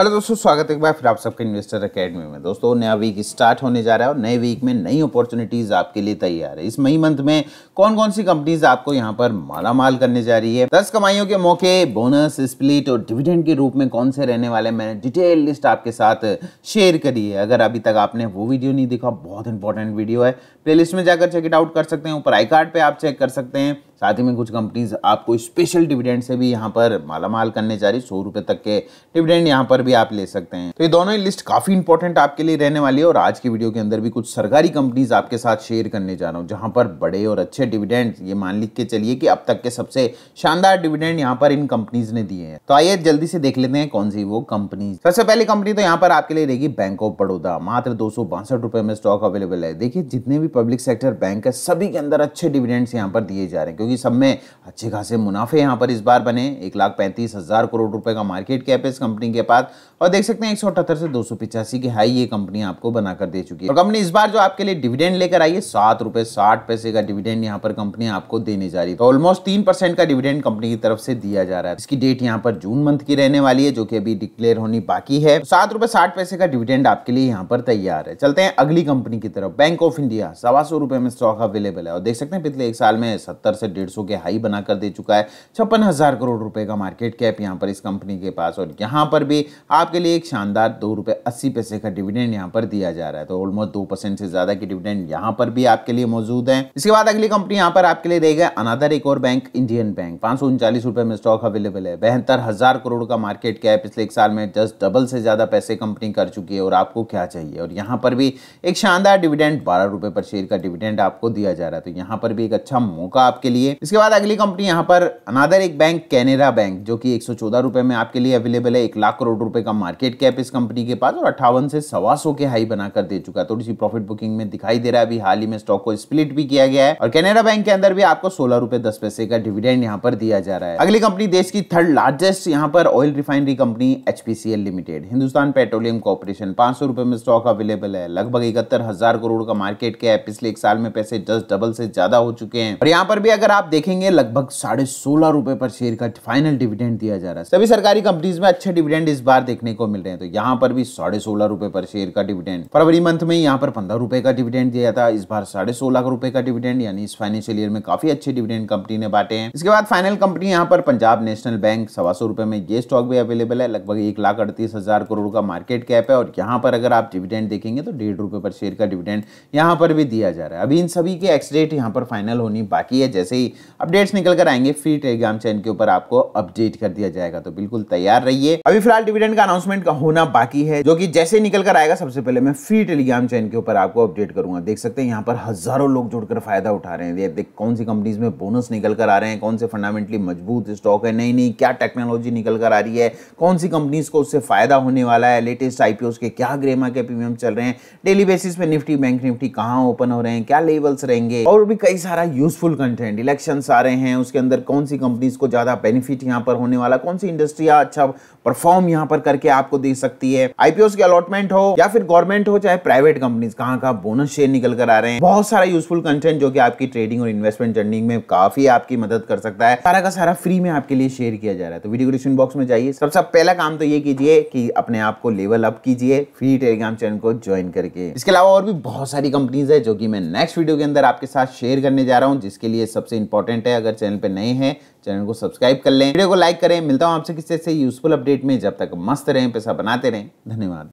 hello दोस्तों स्वागत है एक बार फिर आप सबके इन्वेस्टर एकेडमी में दोस्तों नया वीक स्टार्ट होने जा रहा है और नए वीक में नई अपॉर्चुनिटीज आपके लिए तैयार है इस मई मंथ में कौन कौन सी कंपनीज आपको यहां पर माला माल करने जा रही है दस कमाइयों के मौके बोनस स्प्लिट और डिविडेंड के रूप में कौन से रहने वाले मैंने डिटेल लिस्ट आपके साथ शेयर करी है अगर अभी तक आपने वो वीडियो नहीं देखा बहुत इंपॉर्टेंट वीडियो है प्ले में जाकर चेक इट आउट कर सकते हैं ऊपर आई कार्ड पर आप चेक कर सकते हैं साथ ही में कुछ कंपनीज आपको स्पेशल डिविडेंड से भी यहाँ पर मालामाल करने जा रही सौ रुपए तक के डिविडेंड यहाँ पर भी आप ले सकते हैं तो ये दोनों ही लिस्ट काफ़ी इंपॉर्टेंट आपके लिए रहने वाली है और आज की वीडियो के अंदर भी कुछ सरकारी कंपनीज आपके साथ शेयर करने जा रहा हूँ जहां पर बड़े और अच्छे डिविडेंड ये मान लिख के चलिए कि अब तक के सबसे शानदार डिविडेंड यहाँ पर इन कंपनीज ने दिए हैं तो आइए जल्दी से देख लेते हैं कौन सी वो कंपनी सबसे पहली कंपनी तो यहाँ पर आपके लिए रहेगी बैंक ऑफ बड़ौदा मात्र दो रुपए में स्टॉक अवेलेबल है देखिए जितने भी पब्लिक सेक्टर बैंक है सभी के अंदर अच्छे डिविडेंड्स यहाँ पर दिए जा रहे हैं क्योंकि क्योंकि सब में अच्छे खासे मुनाफे यहाँ पर इस बार बने एक लाख पैंतीस हज़ार करोड़ रुपए का मार्केट कैप है इस कंपनी के पास और देख सकते हैं एक सौ अठहत्तर से दो सौ पिचासी की हाई ये कंपनी आपको बनाकर दे चुकी है और कंपनी इस बार जो आपके लिए डिविडेंड लेकर आई है सात रुपये साठ पैसे का डिविडेंड यहाँ पर कंपनी आपको देने जा रही है ऑलमोस्ट तो तीन परसेंट का डिविडेंड कंपनी की तरफ से दिया जा रहा है इसकी डेट यहाँ पर जून मंथ की रहने वाली है जो कि अभी डिक्लेयर होनी बाकी है तो सात रुपये साठ पैसे का डिविडेंड आपके लिए यहाँ पर तैयार है चलते हैं अगली कंपनी की तरफ बैंक ऑफ इंडिया सवा सौ रुपए में स्टॉक अवेलेबल है और देख सकते हैं पिछले एक साल में सत्तर से डेढ़ सौ के हाई बनाकर दे चुका है छप्पन हज़ार करोड़ रुपए का मार्केट कैप यहाँ पर इस कंपनी के पास और यहाँ पर भी आपके लिए एक शानदार दो रुपये अस्सी पैसे का डिविडेंड यहाँ पर दिया जा रहा है तो ऑलमोस्ट दो परसेंट से ज़्यादा की डिविडेंड यहाँ पर भी आपके लिए मौजूद है इसके बाद अगली कंपनी यहाँ पर आपके लिए देगा अनादर एक और बैंक इंडियन बैंक पांच सौ में स्टॉक अवेलेबल है बेहतर हज़ार करोड़ का मार्केट कैप पिछले एक साल में जस्ट डबल से ज़्यादा पैसे कंपनी कर चुकी है और आपको क्या चाहिए और यहाँ पर भी एक शानदार डिविडेंड बारह रुपये पर शेयर का डिविडेंड आपको दिया जा रहा है तो यहाँ पर भी एक अच्छा मौका आपके लिए लिए इसके बाद अगली कंपनी यहाँ पर अनादर एक बैंक कैनेरा बैंक जो कि एक सौ में आपके लिए अवेलेबल है एक लाख करोड़ रुपए का मार्केट कैप इस कंपनी के पास और अट्ठावन से सवा के हाई बनाकर दे चुका है थोड़ी सी प्रॉफिट बुकिंग में दिखाई दे रहा है अभी हाल ही में स्टॉक को स्प्लिट भी किया गया है और कैनेरा बैंक के अंदर भी आपको सोलह रुपए दस पैसे का डिविडेंड यहाँ पर दिया जा रहा है अगली कंपनी देश की थर्ड लार्जेस्ट यहाँ पर oil refinery company HPCL limited Hindustan petroleum corporation पांच सौ रुपए में स्टॉक अवेलेबल है लगभग इकहत्तर हजार करोड़ का मार्केट कैप पिछले एक साल में पैसे जस्ट डबल से ज्यादा हो चुके हैं और यहाँ पर भी अगर आप देखेंगे लगभग साढ़े सोलह रुपए पर शेयर का फाइनल डिविडेंड दिया जा रहा है सभी सरकारी कंपनीज में अच्छे डिविडेंड इस बार देखने को मिल रहे हैं तो यहाँ पर भी साढ़े सोलह रुपए पर शेयर का डिविडेंड फरवरी मंथ में यहाँ पर पंद्रह रुपए का डिविडेंड दिया था इस बार साढ़े सोलह रुपए का डिविडेंड यानी इस फाइनेंशियल ईयर में काफी अच्छे डिविडेंड कंपनी ने बांटे हैं इसके बाद फाइनल कंपनी यहाँ पर पंजाब नेशनल बैंक सवा सौ रुपए में ये स्टॉक भी अवेलेबल है लगभग एक लाख अड़तीस हजार करोड़ का मार्केट कैप है और यहाँ पर अगर आप डिविडेंड देखेंगे तो डेढ़ रुपए पर शेयर का डिविडेंड यहाँ पर भी दिया जा रहा है अभी इन सभी के एक्सडेट यहाँ पर फाइनल होनी बाकी है जैसे ही अपडेट्स निकल कर आएंगे फ्री टेलीग्राम चैनल के ऊपर आपको अपडेट कर दिया जाएगा तो बिल्कुल तैयार रहिए अभी फिलहाल डिविडेंड का अनाउंसमेंट का होना बाकी है जो कि जैसे निकल कर आएगा सबसे पहले मैं फ्री टेलीग्राम चैनल के ऊपर आपको अपडेट करूंगा देख सकते हैं यहाँ पर हजारों लोग जुड़कर फायदा उठा रहे हैं देख कौन सी कंपनीज में बोनस निकल कर आ रहे हैं कौन से फंडामेंटली मजबूत स्टॉक है नई नई क्या टेक्नोलॉजी निकल कर आ रही है कौन सी कंपनीज को उससे फायदा होने वाला है लेटेस्ट आईपीओ के क्या ग्रेमा के प्रीमियम चल रहे हैं डेली बेसिस पे निफ्टी बैंक निफ्टी कहाँ ओपन हो रहे हैं क्या लेवल्स रहेंगे और भी कई सारा यूजफुल कंटेंट इलेक्शंस आ रहे हैं उसके अंदर कौन सी कंपनीज को ज़्यादा बेनिफिट यहाँ पर होने वाला कौन सी इंडस्ट्रिया अच्छा परफॉर्म यहाँ पर करके आपको दे सकती है आईपीओ के अलॉटमेंट हो या फिर गवर्नमेंट हो चाहे प्राइवेट कंपनीज कहाँ कहाँ बोनस शेयर निकल कर आ रहे हैं बहुत सारा यूजफुल कंटेंट जो कि आपकी ट्रेडिंग और इन्वेस्टमेंट जर्निंग में काफी आपकी मदद कर सकता है सारा का सारा फ्री में आपके लिए शेयर किया जा रहा है तो वीडियो डिस्क्रिप्शन बॉक्स में जाइए सबसे पहला काम तो ये कीजिए कि अपने आप को लेवल अप कीजिए फ्री टेलीग्राम चैनल को ज्वाइन करके इसके अलावा और भी बहुत सारी कंपनीज है जो की मैं नेक्स्ट वीडियो के अंदर आपके साथ शेयर करने जा रहा हूँ जिसके लिए सबसे इंपॉर्टेंट है अगर चैनल पर नए हैं चैनल को सब्सक्राइब कर लें वीडियो को लाइक करें मिलता हूँ आपसे किसी ऐसे यूजफुल अपडेट में जब तक मस्त रहें पैसा बनाते रहें धन्यवाद